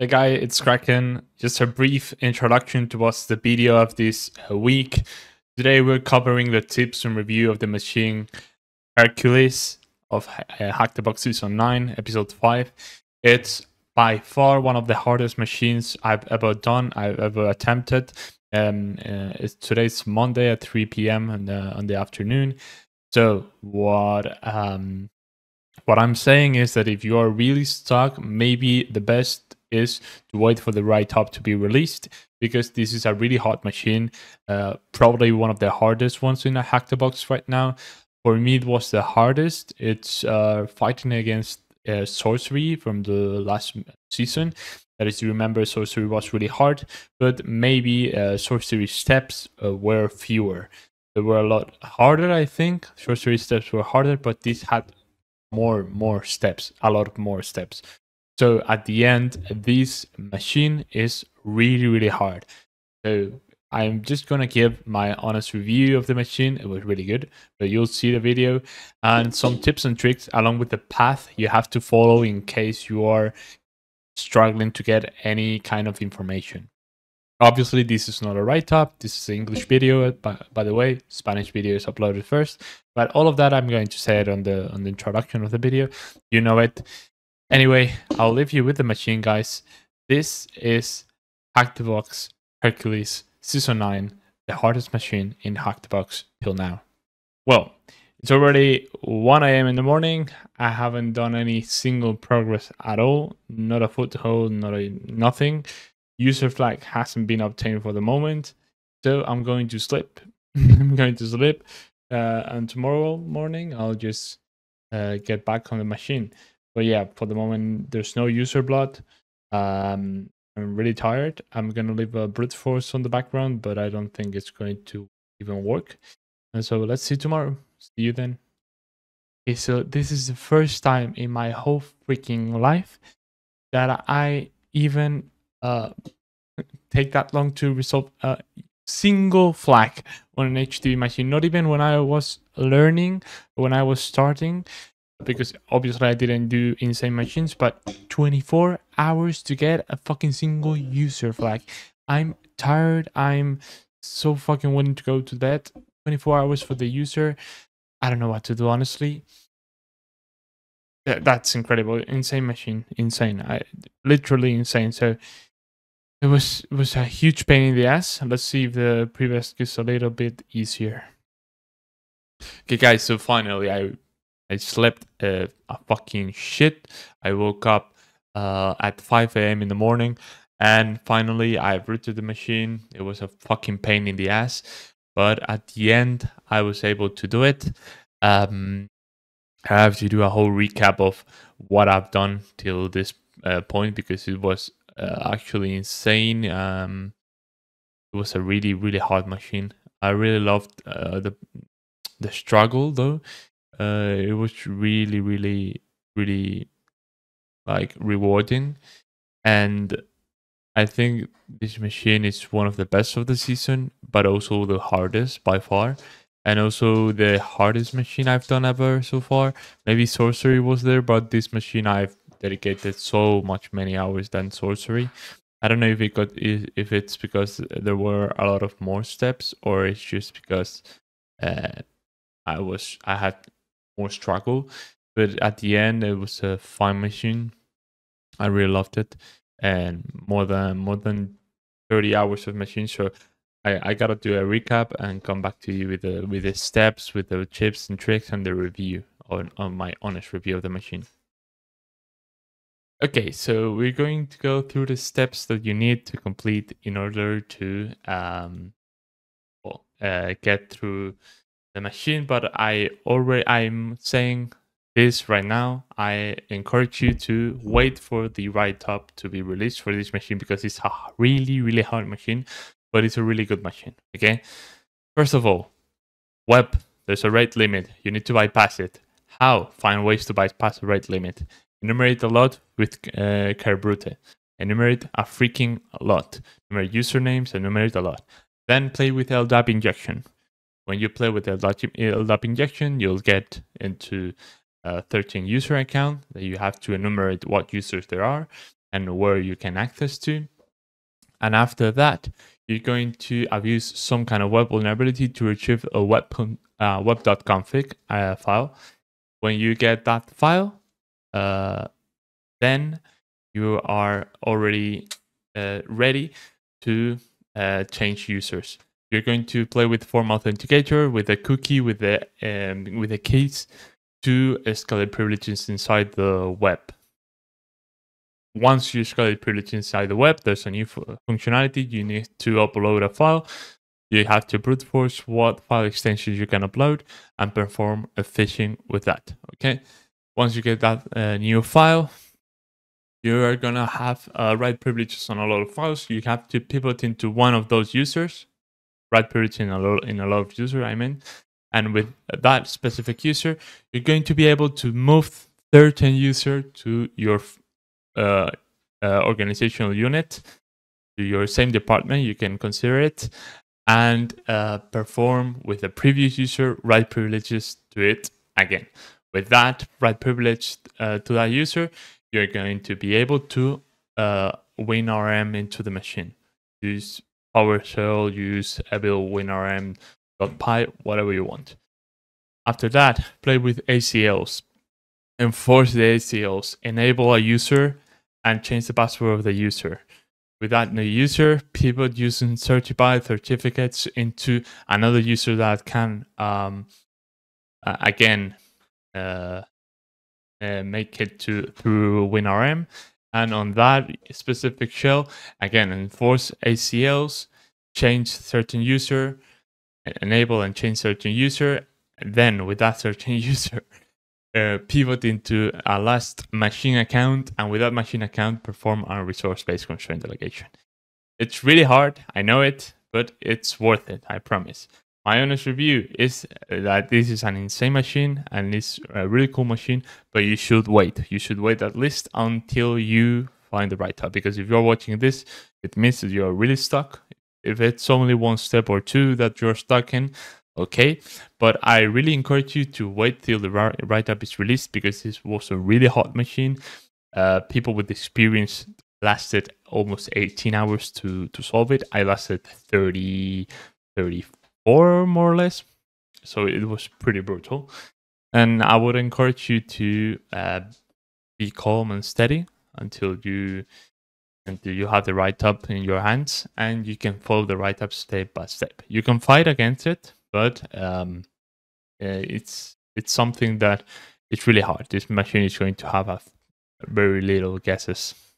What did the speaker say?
Hey guy, it's Kraken. Just a brief introduction towards the video of this uh, week. Today we're covering the tips and review of the machine Hercules of uh, Hack the Box Season 9, Episode 5. It's by far one of the hardest machines I've ever done, I've ever attempted. Um, uh, it's today's Monday at 3 p.m. on the, on the afternoon. So what um, what I'm saying is that if you are really stuck, maybe the best is to wait for the right top to be released because this is a really hot machine, uh, probably one of the hardest ones in a hack the box right now. For me, it was the hardest. It's uh, fighting against uh, sorcery from the last season. That is, you remember, sorcery was really hard, but maybe uh, sorcery steps uh, were fewer. They were a lot harder, I think. Sorcery steps were harder, but this had more more steps a lot more steps so at the end, this machine is really, really hard. So I'm just going to give my honest review of the machine. It was really good, but you'll see the video and some tips and tricks along with the path you have to follow in case you are struggling to get any kind of information. Obviously, this is not a write-up. This is an English video, by, by the way. Spanish video is uploaded first. But all of that, I'm going to say it on the, on the introduction of the video. You know it. Anyway, I'll leave you with the machine, guys. This is Hack the Box Hercules Season 9, the hardest machine in Hack the Box till now. Well, it's already 1 a.m. in the morning. I haven't done any single progress at all. Not a foothold, not a nothing. User flag hasn't been obtained for the moment. So I'm going to sleep. I'm going to sleep. Uh, and tomorrow morning, I'll just uh, get back on the machine but yeah, for the moment, there's no user blood. Um, I'm really tired. I'm gonna leave a brute force on the background, but I don't think it's going to even work. And so let's see tomorrow. See you then. Okay, so this is the first time in my whole freaking life that I even uh, take that long to resolve a single flag on an HTTP machine. Not even when I was learning, when I was starting because obviously I didn't do insane machines, but 24 hours to get a fucking single user flag. I'm tired. I'm so fucking willing to go to bed. 24 hours for the user. I don't know what to do, honestly. That's incredible. Insane machine. Insane. I literally insane. So it was it was a huge pain in the ass. Let's see if the previous is a little bit easier. Okay guys, so finally I I slept a, uh, a fucking shit. I woke up uh, at 5 a.m. in the morning and finally I rooted the machine. It was a fucking pain in the ass, but at the end I was able to do it. Um, I have to do a whole recap of what I've done till this uh, point because it was uh, actually insane. Um, it was a really really hard machine. I really loved uh, the the struggle though uh, it was really, really, really like rewarding. And I think this machine is one of the best of the season, but also the hardest by far. And also the hardest machine I've done ever so far. Maybe sorcery was there, but this machine I've dedicated so much many hours than sorcery. I don't know if it got if it's because there were a lot of more steps or it's just because uh, I was I had more struggle. But at the end, it was a fine machine. I really loved it, and more than more than thirty hours of machine. So I, I gotta do a recap and come back to you with the with the steps, with the tips and tricks, and the review on on my honest review of the machine. Okay, so we're going to go through the steps that you need to complete in order to um, uh, get through the machine, but I already I'm saying this right now. I encourage you to wait for the right top to be released for this machine because it's a really really hard machine, but it's a really good machine. Okay, first of all, web there's a rate limit. You need to bypass it. How? Find ways to bypass the rate limit. Enumerate a lot with uh, Kerbrute. Enumerate a freaking lot. Enumerate usernames, enumerate a lot. Then play with LDAP injection when you play with the LDAP injection, you'll get into a 13 user account that you have to enumerate what users there are and where you can access to. And after that, you're going to abuse some kind of web vulnerability to retrieve a web uh, web.config uh, file. When you get that file, uh, then you are already uh, ready to uh, change users. You're going to play with form authenticator, with a cookie, with a um, with a case to escalate privileges inside the web. Once you escalate privileges inside the web, there's a new functionality. You need to upload a file. You have to brute force what file extensions you can upload and perform a phishing with that. Okay. Once you get that uh, new file, you are gonna have uh, write privileges on a lot of files. You have to pivot into one of those users red privilege in a lot in a lot of user. I mean, and with that specific user, you're going to be able to move certain user to your uh, uh, organizational unit, to your same department. You can consider it and uh, perform with the previous user write privileges to it again. With that write privilege uh, to that user, you're going to be able to uh, win RM into the machine. Use PowerShell use abil winrm .py, whatever you want. After that, play with ACLs. Enforce the ACLs. Enable a user and change the password of the user. With that new user, pivot using certified certificates into another user that can, um, uh, again, uh, uh, make it to through WinRM and on that specific shell, again, enforce ACLs, change certain user, enable and change certain user. Then with that certain user, uh, pivot into a last machine account and with that machine account perform our resource-based constraint delegation. It's really hard, I know it, but it's worth it, I promise my honest review is uh, that this is an insane machine and it's a really cool machine, but you should wait. You should wait at least until you find the right tab because if you're watching this, it means that you're really stuck. If it's only one step or two that you're stuck in, okay. But I really encourage you to wait till the right tab is released because this was a really hot machine. Uh, people with experience lasted almost 18 hours to to solve it. I lasted 30, 30 four, more or less. So it was pretty brutal. And I would encourage you to uh, be calm and steady until you until you have the right up in your hands and you can follow the right up step by step. You can fight against it, but um, uh, it's it's something that it's really hard. This machine is going to have a very little guesses